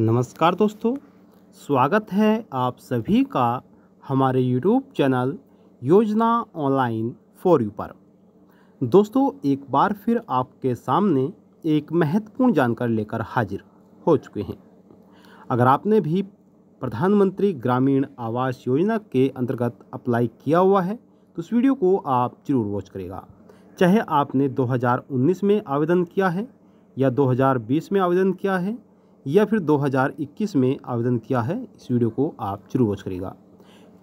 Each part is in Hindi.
नमस्कार दोस्तों स्वागत है आप सभी का हमारे YouTube channel Yojana online for you पर दोस्तों एक बार फिर आपके सामने एक महत्वपूर्ण जानकारी लेकर हाजिर हो चुके हैं अगर आपने भी प्रधानमंत्री ग्रामीण आवास योजना के अंतर्गत अप्लाई किया हुआ है तो इस वीडियो को आप जरूर वॉच करेगा चाहे आपने 2019 में आवेदन किया है या 2020 में आवेदन किया है या फिर 2021 में आवेदन किया है इस वीडियो को आप जरूर वॉच करेगा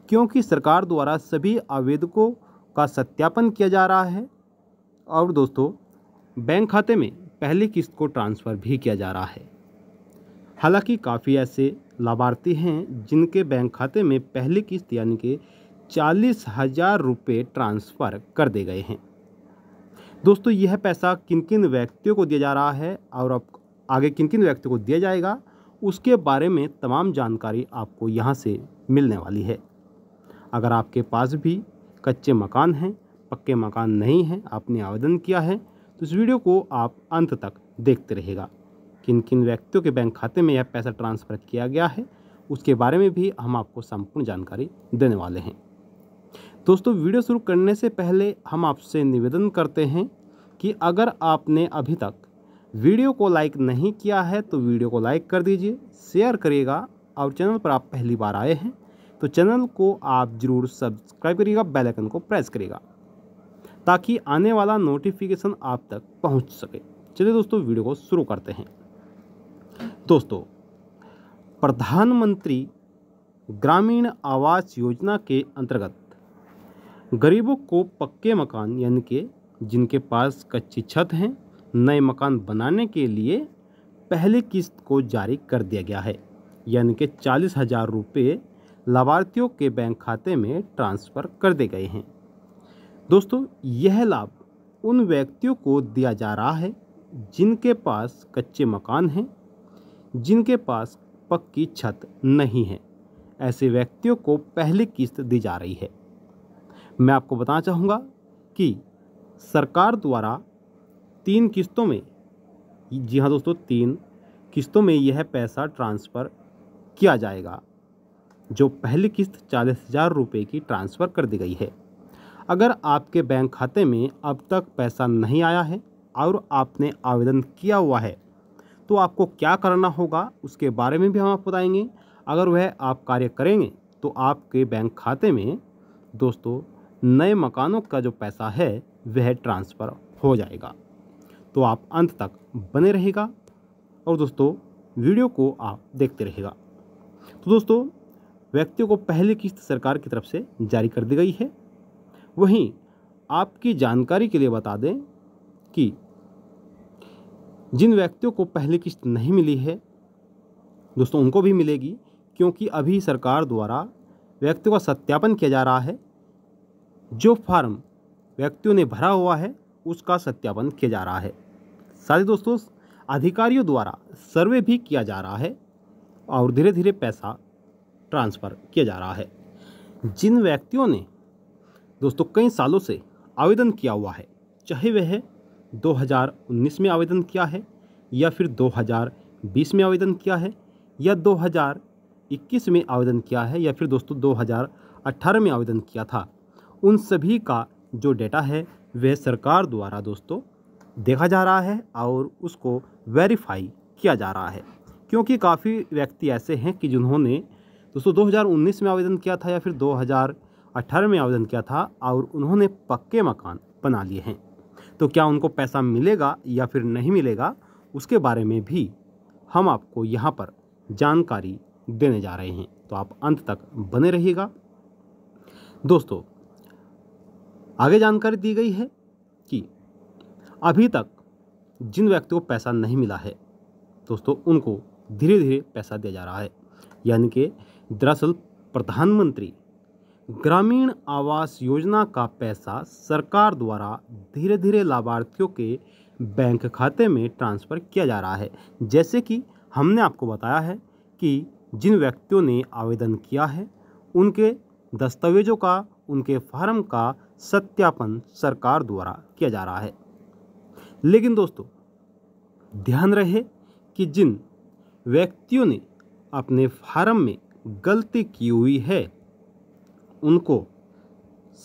क्योंकि सरकार द्वारा सभी आवेदकों का सत्यापन किया जा रहा है और दोस्तों बैंक खाते में पहली किस्त को ट्रांसफ़र भी किया जा रहा है हालांकि काफ़ी ऐसे लाभार्थी हैं जिनके बैंक खाते में पहली किस्त यानी कि चालीस हज़ार रुपये ट्रांसफ़र कर दिए गए हैं दोस्तों यह पैसा किन किन व्यक्तियों को दिया जा रहा है और आगे किन किन व्यक्ति को दिया जाएगा उसके बारे में तमाम जानकारी आपको यहाँ से मिलने वाली है अगर आपके पास भी कच्चे मकान हैं पक्के मकान नहीं हैं आपने आवेदन किया है तो इस वीडियो को आप अंत तक देखते रहेगा किन किन व्यक्तियों के बैंक खाते में यह पैसा ट्रांसफ़र किया गया है उसके बारे में भी हम आपको संपूर्ण जानकारी देने वाले हैं दोस्तों वीडियो शुरू करने से पहले हम आपसे निवेदन करते हैं कि अगर आपने अभी तक वीडियो को लाइक नहीं किया है तो वीडियो को लाइक कर दीजिए शेयर करिएगा और चैनल पर आप पहली बार आए हैं तो चैनल को आप ज़रूर सब्सक्राइब करिएगा बेल आइकन को प्रेस करिएगा ताकि आने वाला नोटिफिकेशन आप तक पहुंच सके चलिए दोस्तों वीडियो को शुरू करते हैं दोस्तों प्रधानमंत्री ग्रामीण आवास योजना के अंतर्गत गरीबों को पक्के मकान यानी कि जिनके पास कच्ची छत हैं नए मकान बनाने के लिए पहली किस्त को जारी कर दिया गया है यानी कि चालीस हज़ार रुपये लाभार्थियों के बैंक खाते में ट्रांसफ़र कर दिए गए हैं दोस्तों यह लाभ उन व्यक्तियों को दिया जा रहा है जिनके पास कच्चे मकान हैं जिनके पास पक्की छत नहीं है ऐसे व्यक्तियों को पहली किस्त दी जा रही है मैं आपको बताना चाहूँगा कि सरकार द्वारा तीन किस्तों में जी हाँ दोस्तों तीन किस्तों में यह पैसा ट्रांसफ़र किया जाएगा जो पहली किस्त चालीस हज़ार रुपये की ट्रांसफ़र कर दी गई है अगर आपके बैंक खाते में अब तक पैसा नहीं आया है और आपने आवेदन किया हुआ है तो आपको क्या करना होगा उसके बारे में भी हम आपको बताएंगे अगर वह आप कार्य करेंगे तो आपके बैंक खाते में दोस्तों नए मकानों का जो पैसा है वह ट्रांसफ़र हो जाएगा तो आप अंत तक बने रहेगा और दोस्तों वीडियो को आप देखते रहेगा तो दोस्तों व्यक्तियों को पहली किस्त सरकार की तरफ से जारी कर दी गई है वहीं आपकी जानकारी के लिए बता दें कि जिन व्यक्तियों को पहली किस्त नहीं मिली है दोस्तों उनको भी मिलेगी क्योंकि अभी सरकार द्वारा व्यक्तियों का सत्यापन किया जा रहा है जो फार्म व्यक्तियों ने भरा हुआ है उसका सत्यापन किया जा रहा है साथ ही दोस्तों अधिकारियों द्वारा सर्वे भी किया जा रहा है और धीरे धीरे पैसा ट्रांसफ़र किया जा रहा है जिन व्यक्तियों ने दोस्तों कई सालों से आवेदन किया हुआ है चाहे वह 2019 में आवेदन किया है या फिर 2020 में आवेदन किया है या 2021 में आवेदन किया है या फिर दोस्तों 2018 में आवेदन किया था उन सभी का जो डेटा है वह सरकार द्वारा दोस्तों देखा जा रहा है और उसको वेरीफाई किया जा रहा है क्योंकि काफ़ी व्यक्ति ऐसे हैं कि जिन्होंने दोस्तों 2019 में आवेदन किया था या फिर 2018 में आवेदन किया था और उन्होंने पक्के मकान बना लिए हैं तो क्या उनको पैसा मिलेगा या फिर नहीं मिलेगा उसके बारे में भी हम आपको यहाँ पर जानकारी देने जा रहे हैं तो आप अंत तक बने रहिएगा दोस्तों आगे जानकारी दी गई है अभी तक जिन व्यक्तियों को पैसा नहीं मिला है दोस्तों उनको धीरे धीरे पैसा दिया जा रहा है यानी कि दरअसल प्रधानमंत्री ग्रामीण आवास योजना का पैसा सरकार द्वारा धीरे धीरे लाभार्थियों के बैंक खाते में ट्रांसफ़र किया जा रहा है जैसे कि हमने आपको बताया है कि जिन व्यक्तियों ने आवेदन किया है उनके दस्तावेजों का उनके फार्म का सत्यापन सरकार द्वारा किया जा रहा है लेकिन दोस्तों ध्यान रहे कि जिन व्यक्तियों ने अपने फार्म में गलती की हुई है उनको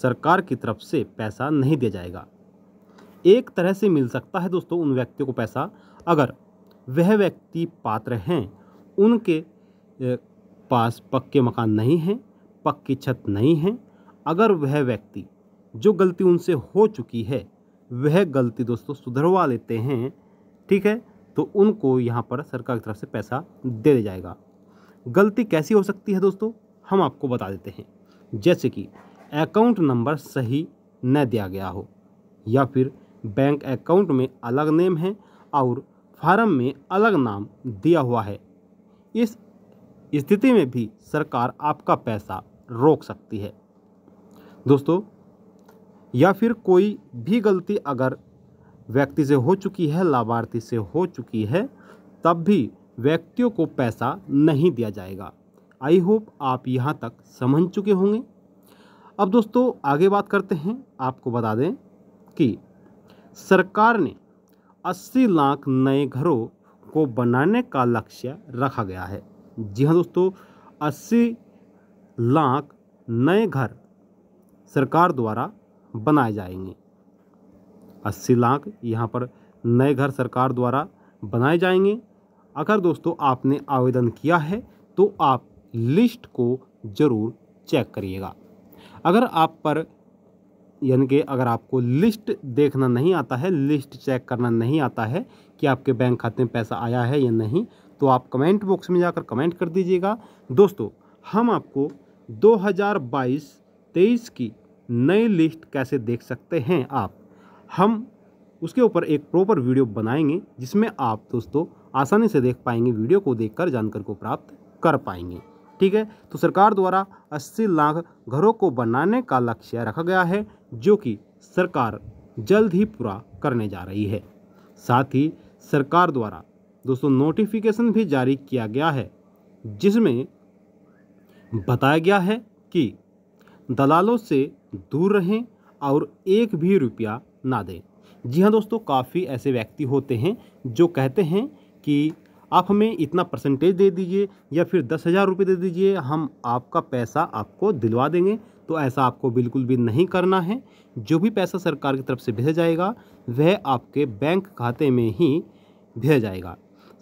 सरकार की तरफ से पैसा नहीं दिया जाएगा एक तरह से मिल सकता है दोस्तों उन व्यक्तियों को पैसा अगर वह व्यक्ति पात्र हैं उनके पास पक्के मकान नहीं हैं पक्की छत नहीं है अगर वह व्यक्ति जो गलती उनसे हो चुकी है वह गलती दोस्तों सुधरवा लेते हैं ठीक है तो उनको यहाँ पर सरकार की तरफ से पैसा दे दिया जाएगा गलती कैसी हो सकती है दोस्तों हम आपको बता देते हैं जैसे कि अकाउंट नंबर सही न दिया गया हो या फिर बैंक अकाउंट में अलग नेम है और फार्म में अलग नाम दिया हुआ है इस स्थिति में भी सरकार आपका पैसा रोक सकती है दोस्तों या फिर कोई भी गलती अगर व्यक्ति से हो चुकी है लाभार्थी से हो चुकी है तब भी व्यक्तियों को पैसा नहीं दिया जाएगा आई होप आप यहाँ तक समझ चुके होंगे अब दोस्तों आगे बात करते हैं आपको बता दें कि सरकार ने 80 लाख नए घरों को बनाने का लक्ष्य रखा गया है जी हाँ दोस्तों 80 लाख नए घर सरकार द्वारा बनाए जाएंगे अस्सी लाख यहाँ पर नए घर सरकार द्वारा बनाए जाएंगे अगर दोस्तों आपने आवेदन किया है तो आप लिस्ट को ज़रूर चेक करिएगा अगर आप पर यानी कि अगर आपको लिस्ट देखना नहीं आता है लिस्ट चेक करना नहीं आता है कि आपके बैंक खाते में पैसा आया है या नहीं तो आप कमेंट बॉक्स में जाकर कमेंट कर दीजिएगा दोस्तों हम आपको 2022-23 की नई लिस्ट कैसे देख सकते हैं आप हम उसके ऊपर एक प्रॉपर वीडियो बनाएंगे जिसमें आप दोस्तों आसानी से देख पाएंगे वीडियो को देखकर जानकारी को प्राप्त कर पाएंगे ठीक है तो सरकार द्वारा 80 लाख घरों को बनाने का लक्ष्य रखा गया है जो कि सरकार जल्द ही पूरा करने जा रही है साथ ही सरकार द्वारा दोस्तों नोटिफिकेशन भी जारी किया गया है जिसमें बताया गया है कि दलालों से दूर रहें और एक भी रुपया ना दें जी हाँ दोस्तों काफ़ी ऐसे व्यक्ति होते हैं जो कहते हैं कि आप हमें इतना परसेंटेज दे दीजिए या फिर दस हज़ार रुपये दे दीजिए हम आपका पैसा आपको दिलवा देंगे तो ऐसा आपको बिल्कुल भी नहीं करना है जो भी पैसा सरकार की तरफ से भेजा जाएगा वह आपके बैंक खाते में ही भेजा जाएगा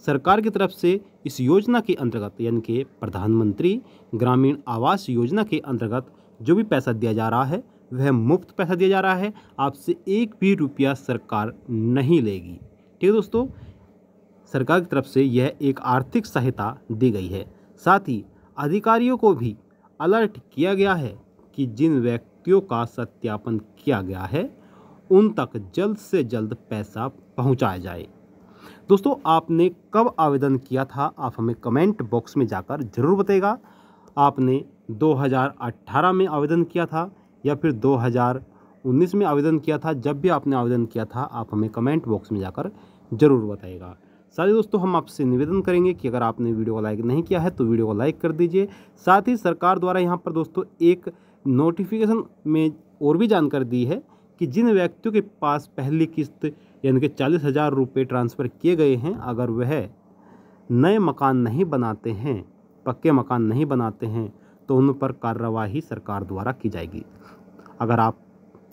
सरकार की तरफ से इस योजना के अंतर्गत यानी कि प्रधानमंत्री ग्रामीण आवास योजना के अंतर्गत जो भी पैसा दिया जा रहा है वह मुफ्त पैसा दिया जा रहा है आपसे एक भी रुपया सरकार नहीं लेगी ठीक है दोस्तों सरकार की तरफ से यह एक आर्थिक सहायता दी गई है साथ ही अधिकारियों को भी अलर्ट किया गया है कि जिन व्यक्तियों का सत्यापन किया गया है उन तक जल्द से जल्द पैसा पहुंचाया जाए दोस्तों आपने कब आवेदन किया था आप हमें कमेंट बॉक्स में जाकर ज़रूर बताएगा आपने 2018 में आवेदन किया था या फिर 2019 में आवेदन किया था जब भी आपने आवेदन किया था आप हमें कमेंट बॉक्स में जाकर ज़रूर बताइएगा साथ ही दोस्तों हम आपसे निवेदन करेंगे कि अगर आपने वीडियो को लाइक नहीं किया है तो वीडियो को लाइक कर दीजिए साथ ही सरकार द्वारा यहाँ पर दोस्तों एक नोटिफिकेशन में और भी जानकारी दी है कि जिन व्यक्तियों के पास पहली किस्त यानी कि चालीस हज़ार रुपये ट्रांसफ़र किए गए हैं अगर वह नए मकान नहीं बनाते हैं पक्के मकान नहीं बनाते हैं तो उन पर कार्रवाई सरकार द्वारा की जाएगी अगर आप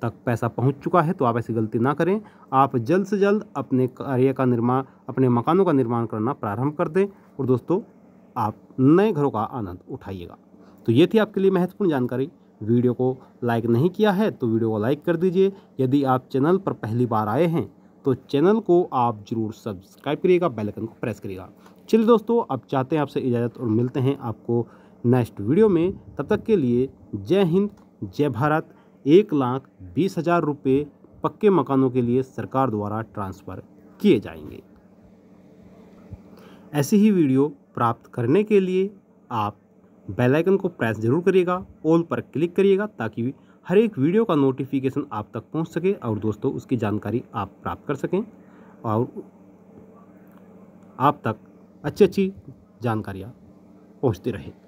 तक पैसा पहुंच चुका है तो आप ऐसी गलती ना करें आप जल्द से जल्द अपने कार्य का निर्माण अपने मकानों का निर्माण करना प्रारंभ कर दें और दोस्तों आप नए घरों का आनंद उठाइएगा तो ये थी आपके लिए महत्वपूर्ण जानकारी वीडियो को लाइक नहीं किया है तो वीडियो को लाइक कर दीजिए यदि आप चैनल पर पहली बार आए हैं तो चैनल को आप ज़रूर सब्सक्राइब करिएगा बेलकन को प्रेस करिएगा चलिए दोस्तों अब चाहते हैं आपसे इजाज़त और मिलते हैं आपको नेक्स्ट वीडियो में तब तक के लिए जय हिंद जय भारत एक लाख बीस हज़ार रुपये पक्के मकानों के लिए सरकार द्वारा ट्रांसफ़र किए जाएंगे ऐसी ही वीडियो प्राप्त करने के लिए आप बेल आइकन को प्रेस जरूर करिएगा ऑल पर क्लिक करिएगा ताकि हर एक वीडियो का नोटिफिकेशन आप तक पहुंच सके और दोस्तों उसकी जानकारी आप प्राप्त कर सकें और आप तक अच्छी अच्छी जानकारियाँ पहुँचती रहे